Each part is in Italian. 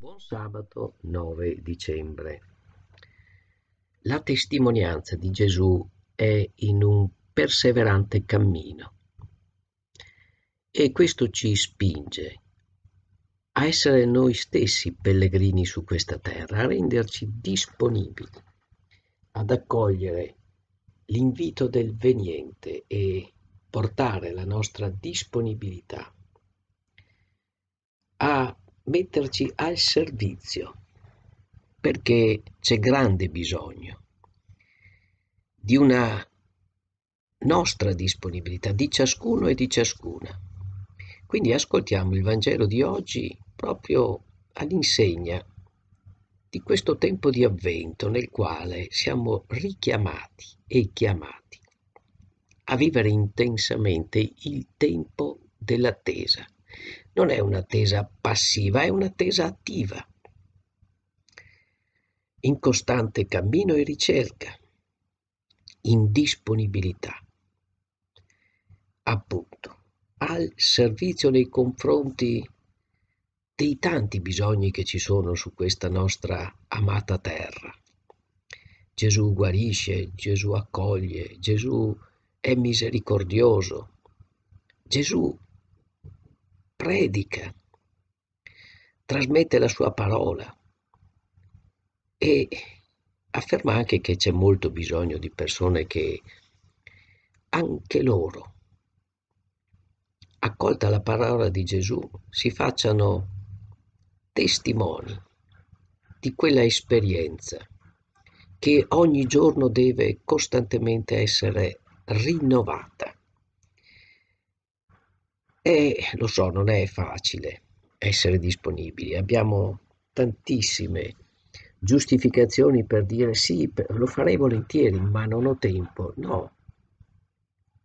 Buon sabato 9 dicembre. La testimonianza di Gesù è in un perseverante cammino e questo ci spinge a essere noi stessi pellegrini su questa terra, a renderci disponibili, ad accogliere l'invito del veniente e portare la nostra disponibilità a metterci al servizio, perché c'è grande bisogno di una nostra disponibilità, di ciascuno e di ciascuna. Quindi ascoltiamo il Vangelo di oggi proprio all'insegna di questo tempo di avvento nel quale siamo richiamati e chiamati a vivere intensamente il tempo dell'attesa, non è un'attesa passiva, è un'attesa attiva, in costante cammino e ricerca, in disponibilità, appunto, al servizio nei confronti dei tanti bisogni che ci sono su questa nostra amata terra. Gesù guarisce, Gesù accoglie, Gesù è misericordioso, Gesù predica, trasmette la sua parola e afferma anche che c'è molto bisogno di persone che anche loro, accolta la parola di Gesù, si facciano testimoni di quella esperienza che ogni giorno deve costantemente essere rinnovata. E lo so, non è facile essere disponibili. Abbiamo tantissime giustificazioni per dire sì, lo farei volentieri, ma non ho tempo. No,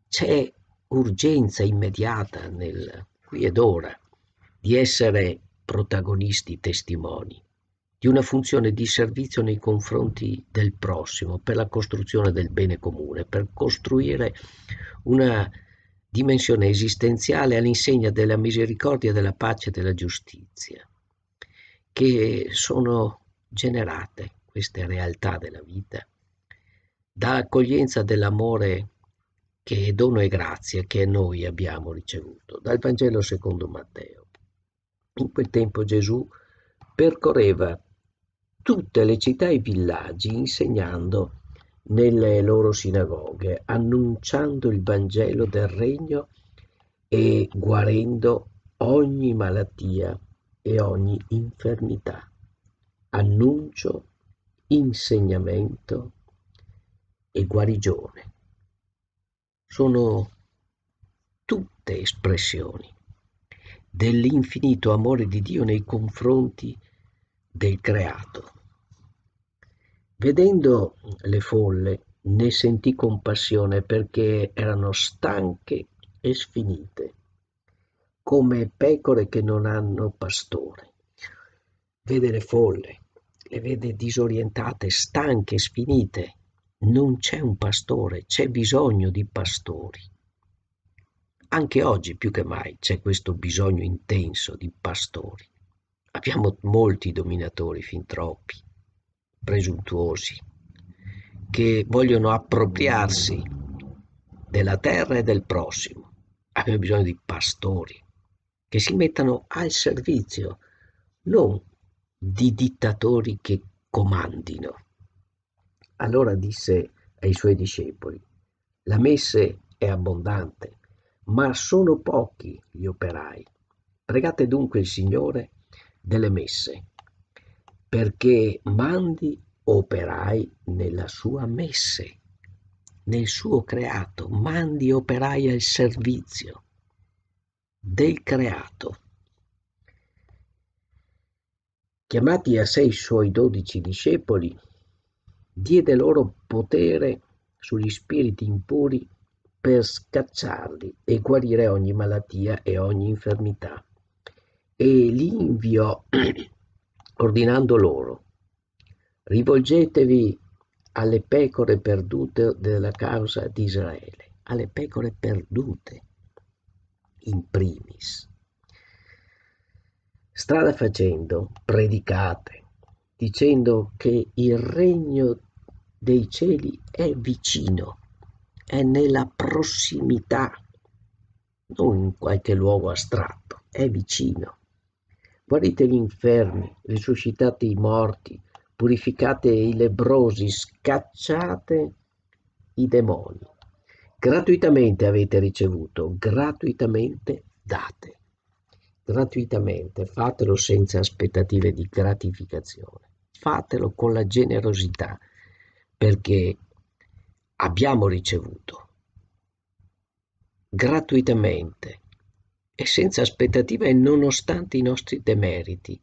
c'è urgenza immediata nel qui ed ora di essere protagonisti testimoni di una funzione di servizio nei confronti del prossimo per la costruzione del bene comune, per costruire una dimensione esistenziale all'insegna della misericordia, della pace e della giustizia, che sono generate, queste realtà della vita, dall'accoglienza dell'amore che è dono e grazia che noi abbiamo ricevuto dal Vangelo secondo Matteo. In quel tempo Gesù percorreva tutte le città e i villaggi insegnando nelle loro sinagoghe, annunciando il Vangelo del Regno e guarendo ogni malattia e ogni infermità. Annuncio, insegnamento e guarigione. Sono tutte espressioni dell'infinito amore di Dio nei confronti del creato Vedendo le folle ne sentì compassione perché erano stanche e sfinite, come pecore che non hanno pastore. Vede le folle, le vede disorientate, stanche, sfinite. Non c'è un pastore, c'è bisogno di pastori. Anche oggi più che mai c'è questo bisogno intenso di pastori. Abbiamo molti dominatori, fin troppi, presuntuosi, che vogliono appropriarsi della terra e del prossimo. Abbiamo bisogno di pastori che si mettano al servizio, non di dittatori che comandino. Allora disse ai suoi discepoli, la messe è abbondante, ma sono pochi gli operai. Pregate dunque il Signore delle messe perché mandi operai nella sua messe, nel suo creato, mandi operai al servizio del creato. Chiamati a sé i suoi dodici discepoli, diede loro potere sugli spiriti impuri per scacciarli e guarire ogni malattia e ogni infermità. E li inviò ordinando loro, rivolgetevi alle pecore perdute della causa di Israele, alle pecore perdute in primis. Strada facendo, predicate, dicendo che il regno dei cieli è vicino, è nella prossimità, non in qualche luogo astratto, è vicino guarite gli infermi, risuscitate i morti, purificate i lebrosi, scacciate i demoni. Gratuitamente avete ricevuto, gratuitamente date. Gratuitamente, fatelo senza aspettative di gratificazione, fatelo con la generosità, perché abbiamo ricevuto gratuitamente e senza aspettative e nonostante i nostri demeriti,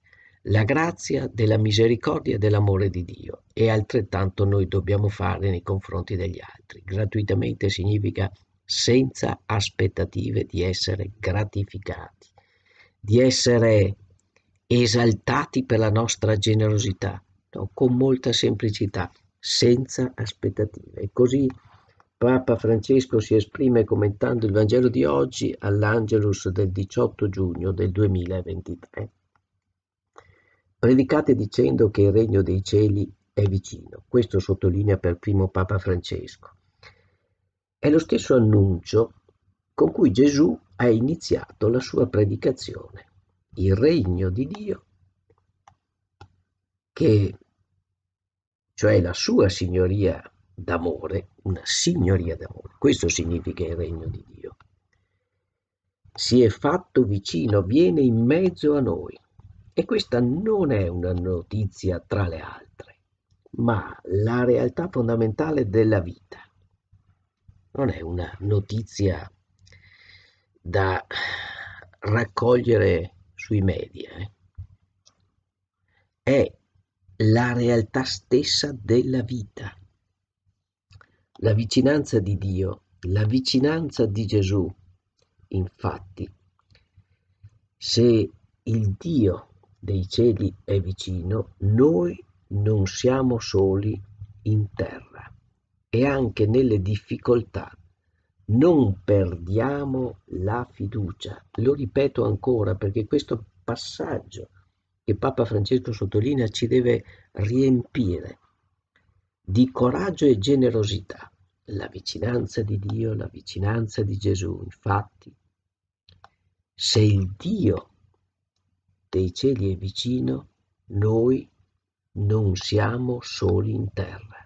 la grazia della misericordia e dell'amore di Dio e altrettanto noi dobbiamo fare nei confronti degli altri. Gratuitamente significa senza aspettative di essere gratificati, di essere esaltati per la nostra generosità, no? con molta semplicità, senza aspettative. E così Papa Francesco si esprime commentando il Vangelo di oggi all'Angelus del 18 giugno del 2023. Predicate dicendo che il regno dei cieli è vicino. Questo sottolinea per primo Papa Francesco. È lo stesso annuncio con cui Gesù ha iniziato la sua predicazione. Il regno di Dio, che, cioè la sua signoria d'amore, una signoria d'amore. Questo significa il regno di Dio. Si è fatto vicino, viene in mezzo a noi. E questa non è una notizia tra le altre, ma la realtà fondamentale della vita. Non è una notizia da raccogliere sui media. Eh? È la realtà stessa della vita. La vicinanza di Dio, la vicinanza di Gesù, infatti, se il Dio dei cieli è vicino, noi non siamo soli in terra e anche nelle difficoltà non perdiamo la fiducia. Lo ripeto ancora perché questo passaggio che Papa Francesco sottolinea ci deve riempire di coraggio e generosità la vicinanza di Dio, la vicinanza di Gesù. Infatti, se il Dio dei cieli è vicino, noi non siamo soli in terra.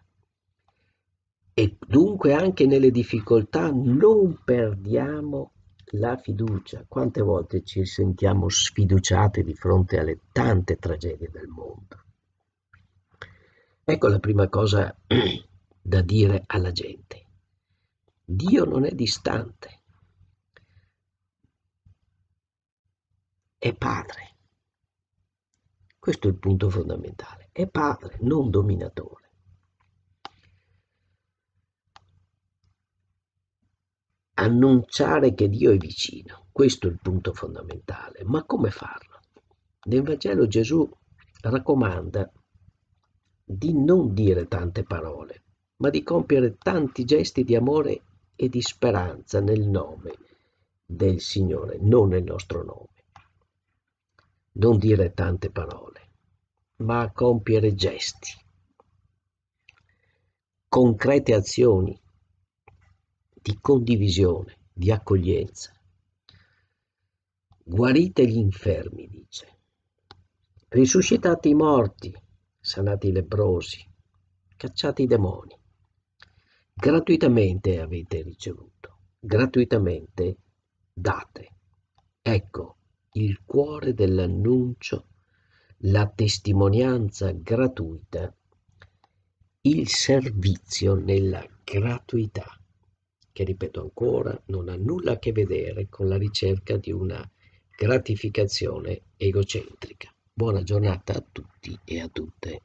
E dunque anche nelle difficoltà non perdiamo la fiducia. Quante volte ci sentiamo sfiduciati di fronte alle tante tragedie del mondo? Ecco la prima cosa da dire alla gente. Dio non è distante, è padre. Questo è il punto fondamentale. È padre, non dominatore. Annunciare che Dio è vicino, questo è il punto fondamentale. Ma come farlo? Nel Vangelo Gesù raccomanda di non dire tante parole, ma di compiere tanti gesti di amore e di speranza nel nome del Signore, non nel nostro nome. Non dire tante parole, ma compiere gesti, concrete azioni di condivisione, di accoglienza. Guarite gli infermi, dice. Risuscitate i morti, sanate i lebbrosi, cacciate i demoni gratuitamente avete ricevuto, gratuitamente date. Ecco il cuore dell'annuncio, la testimonianza gratuita, il servizio nella gratuità, che ripeto ancora, non ha nulla a che vedere con la ricerca di una gratificazione egocentrica. Buona giornata a tutti e a tutte.